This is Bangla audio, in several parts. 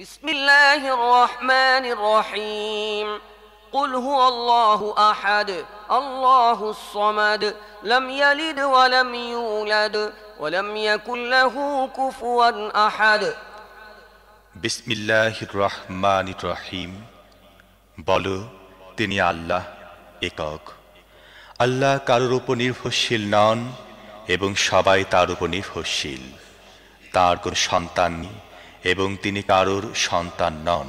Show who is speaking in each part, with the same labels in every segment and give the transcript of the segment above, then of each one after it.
Speaker 1: بسم الله الرحمن الرحيم قل هو الله أحد الله الصمد لم يلد ولم يولد ولم يكن له كفوا أحد
Speaker 2: بسم الله الرحمن الرحيم বলো তিনি আল্লাহ একক আল্লাহ কারোর উপর নির্ভরশীল নন এবং সবাই তার উপর নির্ভরশীল তার কোনো সন্তান নেই এবং তিনি কারোর সন্তান নন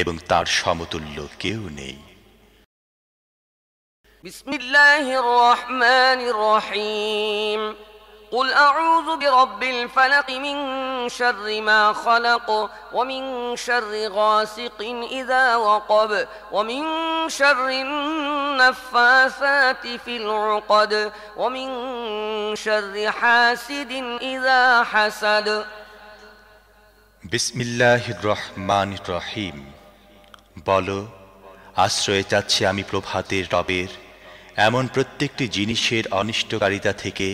Speaker 2: এবং তার সমতুল্য কেউ নেই
Speaker 1: بسم الله الرحمن الرحيم قل أعوذ برب الفلق من شر ما خلق ومن شر غاسق إذا وقب ومن شر النفاثات في العقد ومن شر حاسد إذا حسد
Speaker 2: বিসমিল্লাহ রহমান রহিম বল আশ্রয়ে চাচ্ছি আমি প্রভাতের রবের এমন প্রত্যেকটি জিনিসের অনিষ্টকারিতা থেকে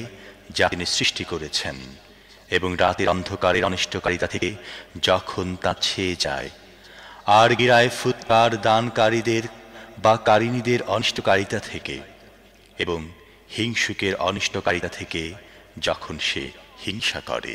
Speaker 2: যা তিনি সৃষ্টি করেছেন এবং রাতের অন্ধকারের অনিষ্টকারিতা থেকে যখন তা ছেয়ে যায় আর গিরায় ফুৎকার দানকারীদের বা কারিনীদের অনিষ্টকারিতা থেকে এবং হিংসুকের অনিষ্টকারিতা থেকে যখন সে হিংসা করে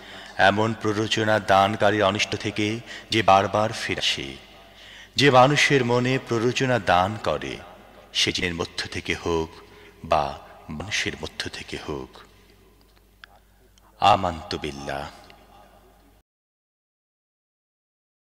Speaker 2: এমন প্ররোচনা দানকারী অনিষ্ট থেকে যে বারবার ফিরে আসে যে মানুষের মনে প্ররোচনা দান করে সে জিনের মধ্য থেকে হোক বা মানুষের মধ্য থেকে হোক আমান্ত বিল্লাহ